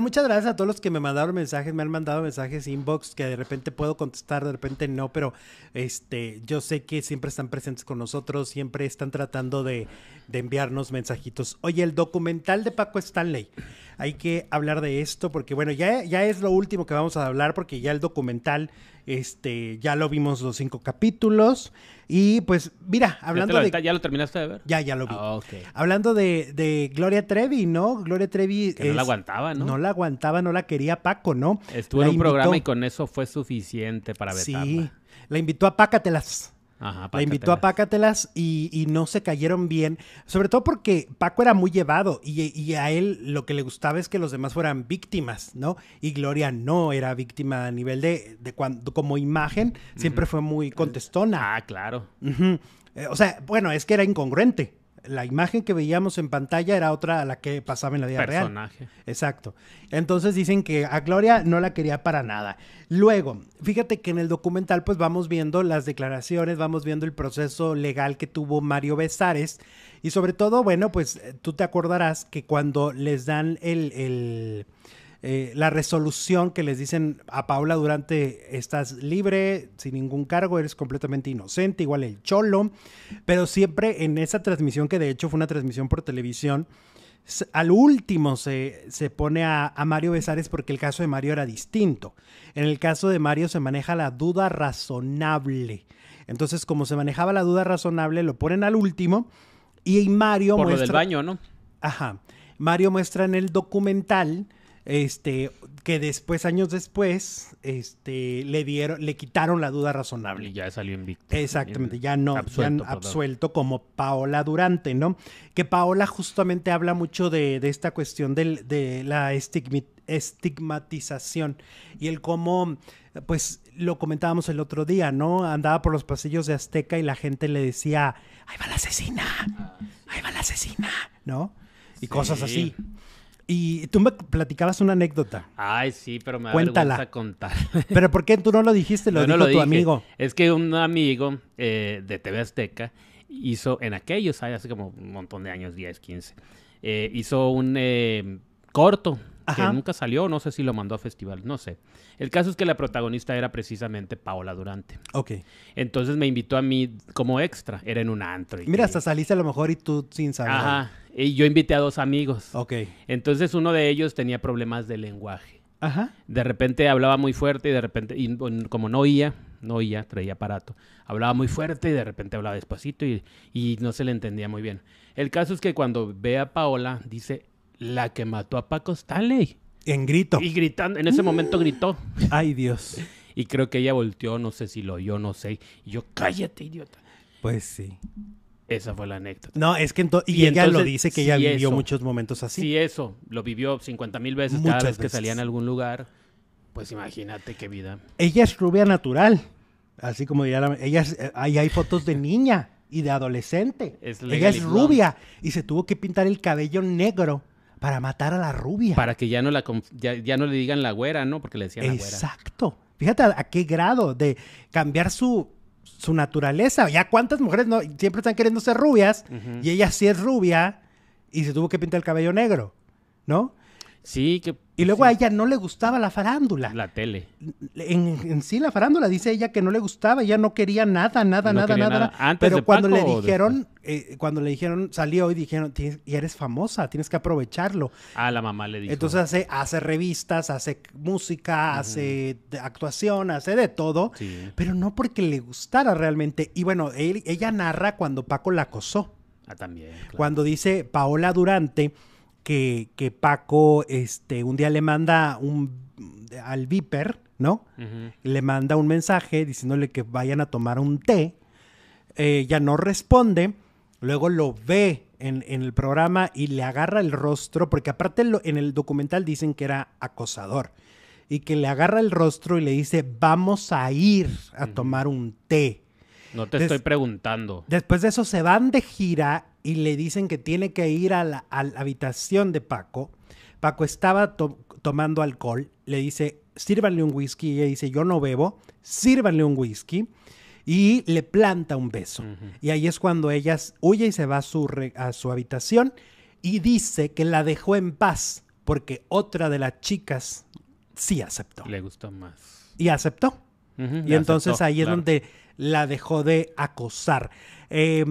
muchas gracias a todos los que me mandaron mensajes, me han mandado mensajes inbox que de repente puedo contestar, de repente no, pero este, yo sé que siempre están presentes con nosotros, siempre están tratando de de enviarnos mensajitos. Oye, el documental de Paco Stanley. Hay que hablar de esto porque, bueno, ya, ya es lo último que vamos a hablar porque ya el documental, este, ya lo vimos los cinco capítulos. Y pues, mira, hablando de... ¿Ya lo terminaste de ver? Ya, ya lo vi. Ah, hablando de, Gloria Trevi, ¿no? Gloria Trevi... Que no la aguantaba, ¿no? No la aguantaba, no la quería Paco, ¿no? Estuvo en un programa y con eso fue suficiente para vetarla. Sí, la invitó a Pácatelas la invitó a Pácatelas y, no se cayeron bien, sobre todo porque Paco era muy llevado y, a él lo que le gustaba es que los demás fueran víctimas, ¿no? Y Gloria no era víctima a nivel de, de cuando, como imagen, siempre fue muy contestona. Ah, claro. Eh, o sea, bueno, es que era incongruente la imagen que veíamos en pantalla era otra a la que pasaba en la vida Personaje. real. Exacto. Entonces dicen que a Gloria no la quería para nada. Luego, fíjate que en el documental pues vamos viendo las declaraciones, vamos viendo el proceso legal que tuvo Mario Besares y sobre todo, bueno, pues eh, tú te acordarás que cuando les dan el, el eh, la resolución que les dicen a Paula Durante, estás libre, sin ningún cargo, eres completamente inocente, igual el cholo, pero siempre en esa transmisión, que de hecho fue una transmisión por televisión, al último se, se pone a, Mario Besares porque el caso de Mario era distinto. En el caso de Mario se maneja la duda razonable. Entonces, como se manejaba la duda razonable, lo ponen al último y Mario Por Lo del baño, ¿no? Ajá. Mario muestra en el documental este, que después, años después, este, le dieron, le quitaron la duda razonable. Y ya salió invicto. Exactamente, ya no, absuelto, absuelto como Paola Durante, ¿no? Que Paola justamente habla mucho de, esta cuestión de la estigmatización y el cómo, pues lo comentábamos el otro día, ¿no? Andaba por los pasillos de Azteca y la gente le decía, ahí va la asesina, ahí va la asesina, ¿no? Y cosas así. Y tú me platicabas una anécdota. Ay, sí, pero me vas a contar. pero ¿por qué tú no lo dijiste? Lo dijo tu amigo. Es que un amigo eh, de TV Azteca hizo en aquellos, hace como un montón de años, 10, 15, eh, hizo un eh, corto que nunca salió, no sé si lo mandó a festival, no sé. El caso es que la protagonista era precisamente Paola Durante. Ok. Entonces me invitó a mí como extra, era en un antro. Mira, hasta saliste a lo mejor y tú sin saber. Ajá, y yo invité a dos amigos. Ok. Entonces uno de ellos tenía problemas de lenguaje. Ajá. De repente hablaba muy fuerte y de repente, como no oía, no oía, traía aparato. Hablaba muy fuerte y de repente hablaba despacito y, y no se le entendía muy bien. El caso es que cuando ve a Paola, dice, la que mató a Paco Stanley. En grito. Y gritando, en ese momento gritó. Mm. Ay, Dios. Y creo que ella volteó, no sé si lo oyó, no sé. Y yo, cállate, idiota. Pues sí. Esa fue la anécdota. No, es que entonces, y, ella lo dice que ella vivió muchos momentos así. Sí, eso. Lo vivió 50 mil veces Muchas cada vez que salía en algún lugar. Pues imagínate qué vida. Ella es rubia natural. Así como diría la, ella eh, ahí hay fotos de niña y de adolescente. ella es rubia y se tuvo que pintar el cabello negro para matar a la rubia. Para que ya no, la, ya, no le digan la güera, ¿no? Porque le decían Exacto. la güera. Exacto. Fíjate a, qué grado de cambiar su su naturaleza. Ya cuántas mujeres no, siempre están queriendo ser rubias y ella sí es rubia y se tuvo que pintar el cabello negro, ¿no? Sí, Y luego a ella no le gustaba la farándula. La tele. En, sí, la farándula, dice ella que no le gustaba, ella no quería nada, nada, nada, nada. pero cuando le dijeron, eh, cuando le dijeron, salió y dijeron, y eres famosa, tienes que aprovecharlo. A ah, la mamá le dijo. Entonces hace, hace revistas, hace música, hace actuación, hace de todo, pero no porque le gustara realmente. Y bueno, ella narra cuando Paco la acosó. Ah, también. Cuando dice Paola Durante que, Paco este, un día le manda un, al Viper, ¿no? Le manda un mensaje diciéndole que vayan a tomar un té. Eh, ya no responde. Luego lo ve en, el programa y le agarra el rostro, porque aparte en el documental dicen que era acosador. Y que le agarra el rostro y le dice, vamos a ir a tomar un té. No te estoy preguntando. Después de eso se van de gira y le dicen que tiene que ir a la, habitación de Paco. Paco estaba tomando alcohol, le dice, sírvanle un whisky, y ella dice, yo no bebo, sírvanle un whisky, y le planta un beso. Y ahí es cuando ella huye y se va a su, habitación y dice que la dejó en paz porque otra de las chicas sí aceptó. Le gustó más. Y aceptó. y entonces ahí es donde la dejó de acosar. Eh,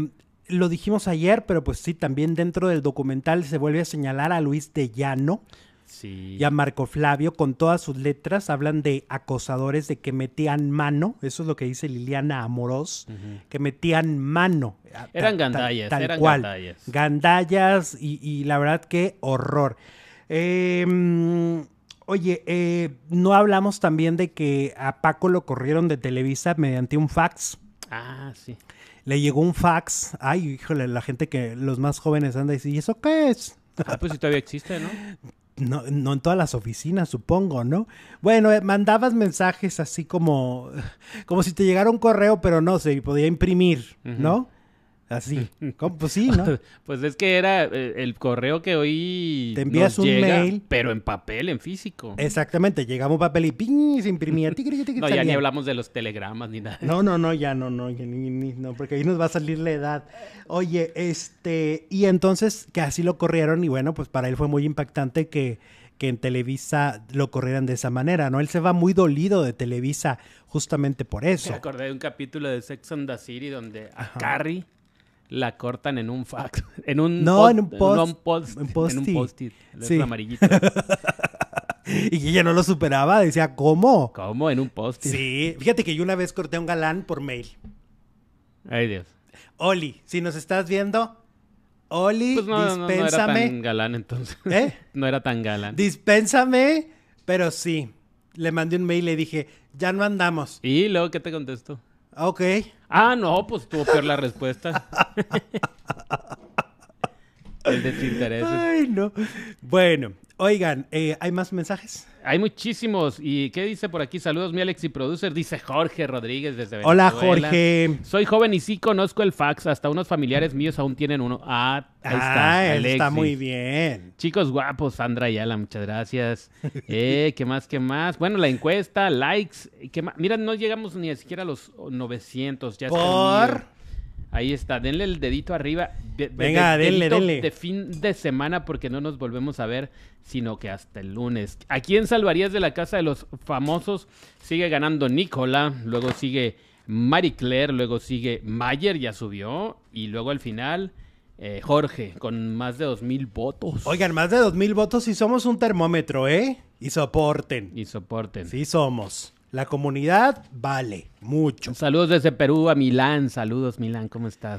lo dijimos ayer, pero pues sí, también dentro del documental se vuelve a señalar a Luis de Llano. Sí. Y a Marco Flavio con todas sus letras hablan de acosadores, de que metían mano, eso es lo que dice Liliana Amorós, que metían mano. Eran gandallas, tal eran cual. gandallas. Gandallas y, la verdad qué horror. Em, oye, eh, no hablamos también de que a Paco lo corrieron de Televisa mediante un fax. Ah, sí le llegó un fax. Ay, híjole, la gente que los más jóvenes anda y dice, ¿y eso qué es? Ah, pues si todavía existe, ¿no? No, no, en todas las oficinas, supongo, ¿no? Bueno, eh, mandabas mensajes así como, como si te llegara un correo, pero no se podía imprimir, ¿no? Así. ¿Cómo? Pues sí, ¿no? pues es que era eh, el correo que hoy. Te envías un mail. Pero en papel, en físico. Exactamente. llegamos papel y ¡ping! se imprimía. no, ya ni hablamos de los telegramas ni nada. No, no, no, ya no, no, no, porque ahí nos va a salir la edad. Oye, este. Y entonces, que así lo corrieron y bueno, pues para él fue muy impactante que que en Televisa lo corrieran de esa manera, ¿no? Él se va muy dolido de Televisa justamente por eso. Me acordé de un capítulo de Sex and the City donde a Carrie la cortan en un fax. En un no, en un post. En un post. En un post-it. Sí. amarillito. y que ella no lo superaba. Decía, ¿cómo? ¿Cómo? En un post. -it? Sí. Fíjate que yo una vez corté a un galán por mail. Ay, Dios. Oli, si nos estás viendo, Oli, pues no, dispénsame. No, no, era tan galán entonces. ¿Eh? No era tan galán. Dispénsame, pero sí. Le mandé un mail y le dije, ya no andamos. ¿Y luego qué te contestó? Ah, ok. Ah, no, pues tuvo peor la respuesta. El desinterés. Ay, no. Bueno, oigan, eh, ¿hay más mensajes? Hay muchísimos. ¿Y qué dice por aquí? Saludos, mi Alexi Producer. Dice Jorge Rodríguez desde Venezuela. Hola, Jorge. Soy joven y sí conozco el fax. Hasta unos familiares míos aún tienen uno. Ah, ahí está. Ah, está muy bien. Chicos guapos, Sandra Ayala, muchas gracias. eh, ¿Qué más? ¿Qué más? Bueno, la encuesta, likes. Mira, no llegamos ni siquiera a los 900. Ya ¿Por? Ahí está, denle el dedito arriba. Venga, de, fin de semana porque no nos volvemos a ver, sino que hasta el lunes. ¿A quién salvarías de la casa de los famosos? Sigue ganando Nicola, luego sigue Marie Claire, luego sigue Mayer, ya subió, y luego al final... Eh, Jorge, con más de dos mil votos. Oigan, más de dos mil votos y somos un termómetro, ¿eh? Y soporten. Y soporten. Sí somos. La comunidad vale mucho. Saludos desde Perú a Milán. Saludos, Milán, ¿cómo estás?